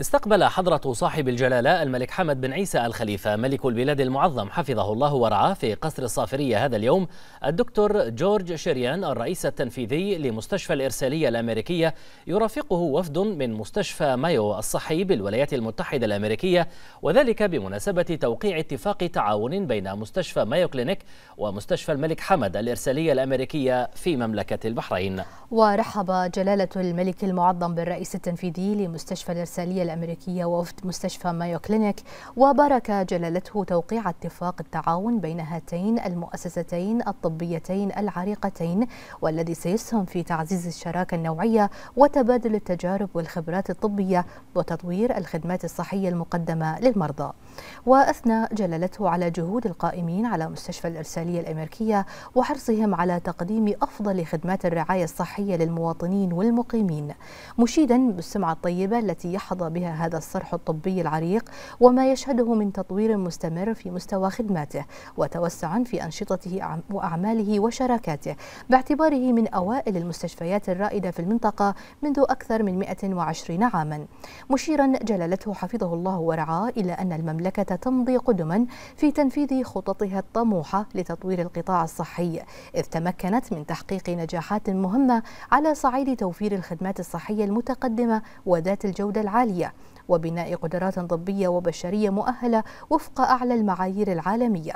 استقبل حضرة صاحب الجلالة الملك حمد بن عيسى الخليفة ملك البلاد المعظم حفظه الله ورعاه في قصر الصافرية هذا اليوم الدكتور جورج شريان الرئيس التنفيذي لمستشفى الإرسالية الأمريكية يرافقه وفد من مستشفى مايو الصحي بالولايات المتحدة الأمريكية وذلك بمناسبة توقيع اتفاق تعاون بين مستشفى مايو كلينيك ومستشفى الملك حمد الإرسالية الأمريكية في مملكة البحرين ورحب جلالة الملك المعظم بالرئيس التنفيذي لمستشفى الإرسالية الأمريكية ووفد مستشفى مايو كلينيك وبارك جلالته توقيع اتفاق التعاون بين هاتين المؤسستين الطبيتين العريقتين والذي سيسهم في تعزيز الشراكة النوعية وتبادل التجارب والخبرات الطبية وتطوير الخدمات الصحية المقدمة للمرضى وأثنى جلالته على جهود القائمين على مستشفى الإرسالية الأمريكية وحرصهم على تقديم أفضل خدمات الرعاية الصحية للمواطنين والمقيمين مشيدا بالسمعة الطيبة التي يحظى بها هذا الصرح الطبي العريق وما يشهده من تطوير مستمر في مستوى خدماته وتوسعا في أنشطته وأعماله وشراكاته باعتباره من أوائل المستشفيات الرائدة في المنطقة منذ أكثر من 120 عاما مشيرا جلالته حفظه الله ورعاه إلى أن المملكة تمضي قدما في تنفيذ خططها الطموحة لتطوير القطاع الصحي إذ تمكنت من تحقيق نجاحات مهمة على صعيد توفير الخدمات الصحية المتقدمة وذات الجودة العالية وبناء قدرات طبية وبشرية مؤهلة وفق أعلى المعايير العالمية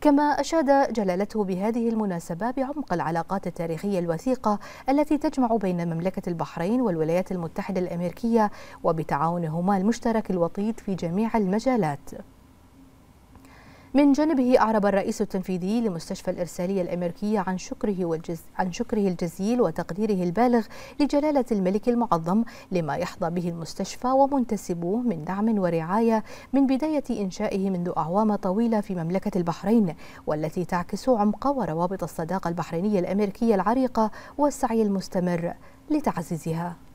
كما أشاد جلالته بهذه المناسبة بعمق العلاقات التاريخية الوثيقة التي تجمع بين مملكة البحرين والولايات المتحدة الأمريكية وبتعاونهما المشترك الوطيد في جميع المجالات من جانبه أعرب الرئيس التنفيذي لمستشفى الإرسالية الأمريكية عن شكره والجز عن شكره الجزيل وتقديره البالغ لجلالة الملك المعظم لما يحظى به المستشفى ومنتسبوه من دعم ورعاية من بداية إنشائه منذ أعوام طويلة في مملكة البحرين والتي تعكس عمق وروابط الصداقة البحرينية الأمريكية العريقة والسعي المستمر لتعزيزها